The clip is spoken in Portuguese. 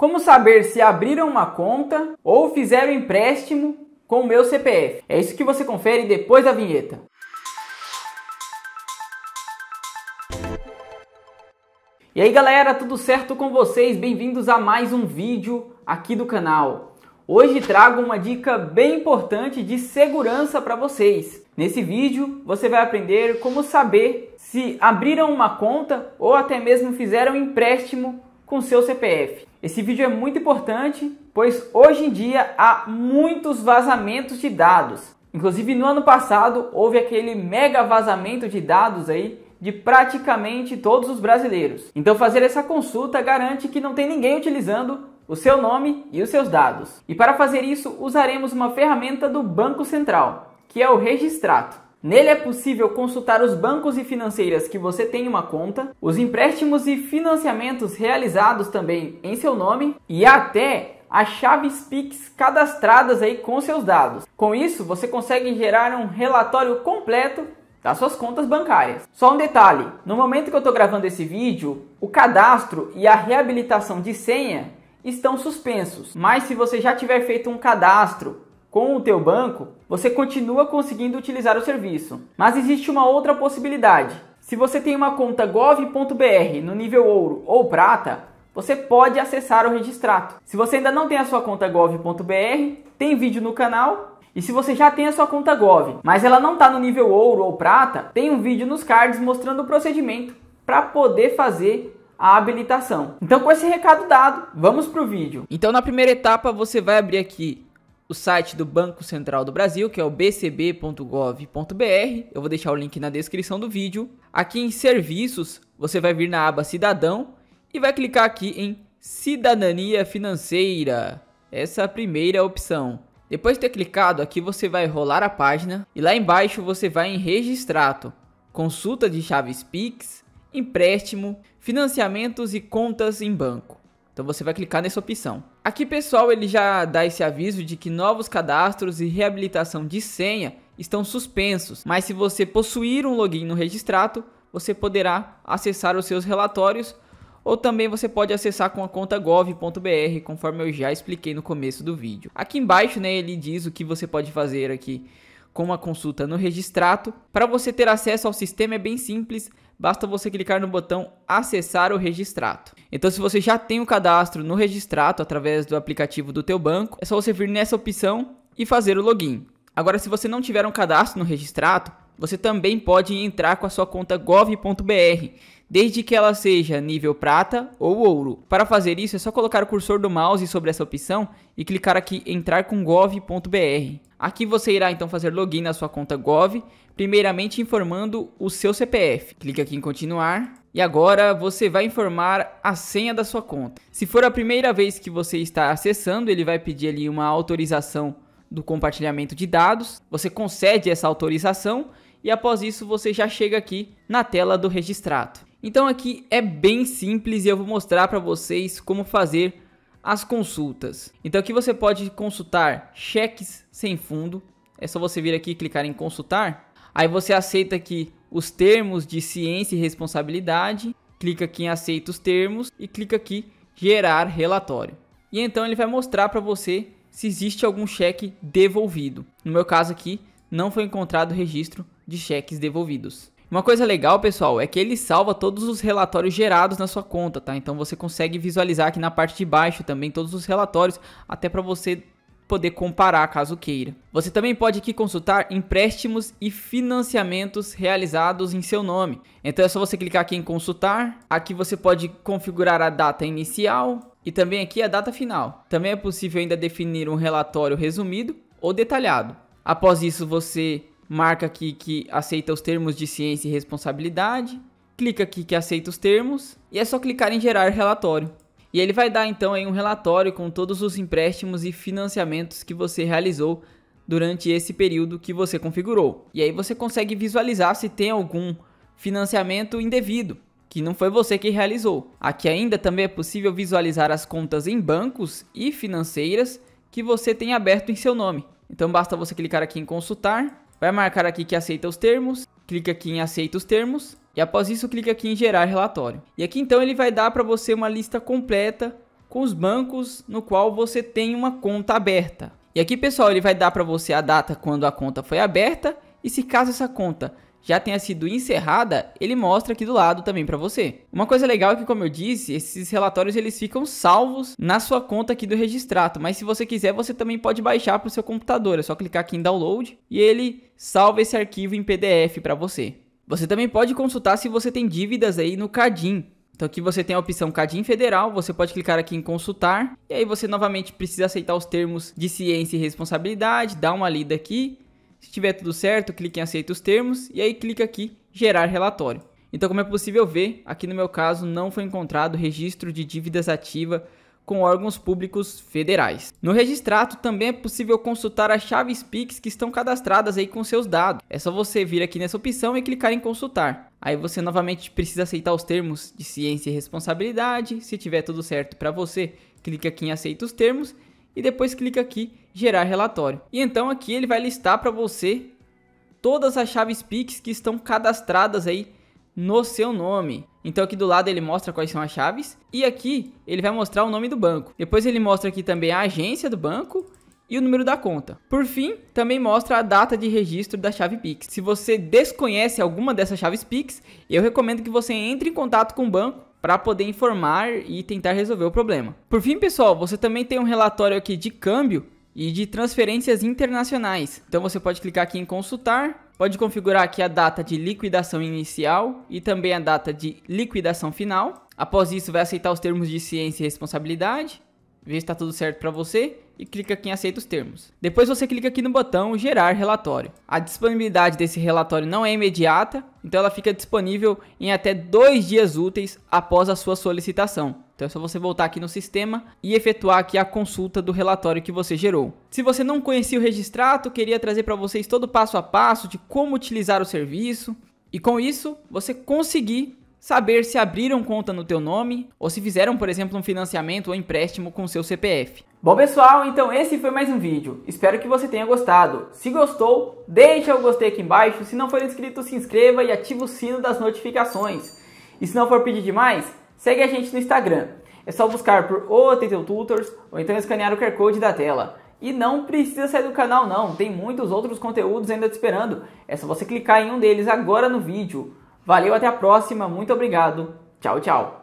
Como saber se abriram uma conta ou fizeram empréstimo com o meu CPF? É isso que você confere depois da vinheta. E aí galera, tudo certo com vocês? Bem-vindos a mais um vídeo aqui do canal. Hoje trago uma dica bem importante de segurança para vocês. Nesse vídeo você vai aprender como saber se abriram uma conta ou até mesmo fizeram empréstimo com seu CPF. Esse vídeo é muito importante, pois hoje em dia há muitos vazamentos de dados. Inclusive no ano passado houve aquele mega vazamento de dados aí de praticamente todos os brasileiros. Então fazer essa consulta garante que não tem ninguém utilizando o seu nome e os seus dados. E para fazer isso usaremos uma ferramenta do Banco Central, que é o Registrato. Nele é possível consultar os bancos e financeiras que você tem uma conta, os empréstimos e financiamentos realizados também em seu nome e até as chaves Pix cadastradas aí com seus dados. Com isso, você consegue gerar um relatório completo das suas contas bancárias. Só um detalhe, no momento que eu estou gravando esse vídeo, o cadastro e a reabilitação de senha estão suspensos. Mas se você já tiver feito um cadastro com o teu banco, você continua conseguindo utilizar o serviço. Mas existe uma outra possibilidade. Se você tem uma conta gov.br no nível ouro ou prata, você pode acessar o registrato. Se você ainda não tem a sua conta gov.br, tem vídeo no canal. E se você já tem a sua conta gov, mas ela não está no nível ouro ou prata, tem um vídeo nos cards mostrando o procedimento para poder fazer a habilitação. Então, com esse recado dado, vamos para o vídeo. Então, na primeira etapa, você vai abrir aqui o site do Banco Central do Brasil, que é o bcb.gov.br. Eu vou deixar o link na descrição do vídeo. Aqui em serviços, você vai vir na aba cidadão e vai clicar aqui em cidadania financeira. Essa é a primeira opção. Depois de ter clicado aqui, você vai rolar a página e lá embaixo você vai em registrato, consulta de chaves Pix, empréstimo, financiamentos e contas em banco. Então você vai clicar nessa opção. Aqui, pessoal, ele já dá esse aviso de que novos cadastros e reabilitação de senha estão suspensos, mas se você possuir um login no registrato, você poderá acessar os seus relatórios ou também você pode acessar com a conta gov.br, conforme eu já expliquei no começo do vídeo. Aqui embaixo, né, ele diz o que você pode fazer aqui com uma consulta no registrato. Para você ter acesso ao sistema é bem simples, basta você clicar no botão acessar o registrato. Então se você já tem o cadastro no registrato através do aplicativo do teu banco, é só você vir nessa opção e fazer o login. Agora se você não tiver um cadastro no registrato, você também pode entrar com a sua conta gov.br desde que ela seja nível prata ou ouro. Para fazer isso, é só colocar o cursor do mouse sobre essa opção e clicar aqui entrar com gov.br. Aqui você irá então fazer login na sua conta gov, primeiramente informando o seu CPF. Clique aqui em continuar. E agora você vai informar a senha da sua conta. Se for a primeira vez que você está acessando, ele vai pedir ali uma autorização do compartilhamento de dados. Você concede essa autorização e após isso você já chega aqui na tela do registrato. Então aqui é bem simples e eu vou mostrar para vocês como fazer as consultas. Então aqui você pode consultar cheques sem fundo. É só você vir aqui e clicar em consultar. Aí você aceita aqui os termos de ciência e responsabilidade. Clica aqui em aceita os termos e clica aqui gerar relatório. E então ele vai mostrar para você se existe algum cheque devolvido. No meu caso aqui, não foi encontrado registro de cheques devolvidos. Uma coisa legal, pessoal, é que ele salva todos os relatórios gerados na sua conta, tá? Então você consegue visualizar aqui na parte de baixo também todos os relatórios, até para você poder comparar caso queira. Você também pode aqui consultar empréstimos e financiamentos realizados em seu nome. Então é só você clicar aqui em consultar, aqui você pode configurar a data inicial e também aqui a data final. Também é possível ainda definir um relatório resumido ou detalhado. Após isso você marca aqui que aceita os termos de ciência e responsabilidade, clica aqui que aceita os termos e é só clicar em gerar relatório. E ele vai dar então aí um relatório com todos os empréstimos e financiamentos que você realizou durante esse período que você configurou. E aí você consegue visualizar se tem algum financiamento indevido, que não foi você que realizou. Aqui ainda também é possível visualizar as contas em bancos e financeiras que você tem aberto em seu nome. Então basta você clicar aqui em consultar Vai marcar aqui que aceita os termos, clica aqui em aceita os termos e após isso clica aqui em gerar relatório. E aqui então ele vai dar para você uma lista completa com os bancos no qual você tem uma conta aberta. E aqui pessoal ele vai dar para você a data quando a conta foi aberta e se caso essa conta já tenha sido encerrada, ele mostra aqui do lado também para você. Uma coisa legal é que, como eu disse, esses relatórios eles ficam salvos na sua conta aqui do Registrato, mas se você quiser, você também pode baixar para o seu computador, é só clicar aqui em download e ele salva esse arquivo em PDF para você. Você também pode consultar se você tem dívidas aí no Cadim. Então aqui você tem a opção Cadim Federal, você pode clicar aqui em consultar, e aí você novamente precisa aceitar os termos de ciência e responsabilidade, dá uma lida aqui, se tiver tudo certo, clique em aceita os termos e aí clica aqui gerar relatório. Então como é possível ver, aqui no meu caso não foi encontrado registro de dívidas ativa com órgãos públicos federais. No registrato também é possível consultar as chaves Pix que estão cadastradas aí com seus dados. É só você vir aqui nessa opção e clicar em consultar. Aí você novamente precisa aceitar os termos de ciência e responsabilidade. Se tiver tudo certo para você, clique aqui em aceita os termos e depois clica aqui gerar relatório. E então aqui ele vai listar para você todas as chaves Pix que estão cadastradas aí no seu nome. Então aqui do lado ele mostra quais são as chaves e aqui ele vai mostrar o nome do banco. Depois ele mostra aqui também a agência do banco e o número da conta. Por fim, também mostra a data de registro da chave Pix. Se você desconhece alguma dessas chaves Pix, eu recomendo que você entre em contato com o banco para poder informar e tentar resolver o problema. Por fim, pessoal, você também tem um relatório aqui de câmbio e de transferências internacionais. Então você pode clicar aqui em consultar, pode configurar aqui a data de liquidação inicial e também a data de liquidação final. Após isso, vai aceitar os termos de ciência e responsabilidade vê se está tudo certo para você e clica aqui em aceita os termos. Depois você clica aqui no botão gerar relatório. A disponibilidade desse relatório não é imediata, então ela fica disponível em até dois dias úteis após a sua solicitação. Então é só você voltar aqui no sistema e efetuar aqui a consulta do relatório que você gerou. Se você não conhecia o registrato, queria trazer para vocês todo o passo a passo de como utilizar o serviço. E com isso, você conseguir saber se abriram conta no teu nome ou se fizeram, por exemplo, um financiamento ou empréstimo com seu CPF. Bom pessoal, então esse foi mais um vídeo. Espero que você tenha gostado. Se gostou, deixa o gostei aqui embaixo. Se não for inscrito, se inscreva e ative o sino das notificações. E se não for pedir demais, segue a gente no Instagram. É só buscar por OTT Tutors ou então escanear o QR Code da tela. E não precisa sair do canal não, tem muitos outros conteúdos ainda te esperando. É só você clicar em um deles agora no vídeo. Valeu, até a próxima, muito obrigado, tchau, tchau!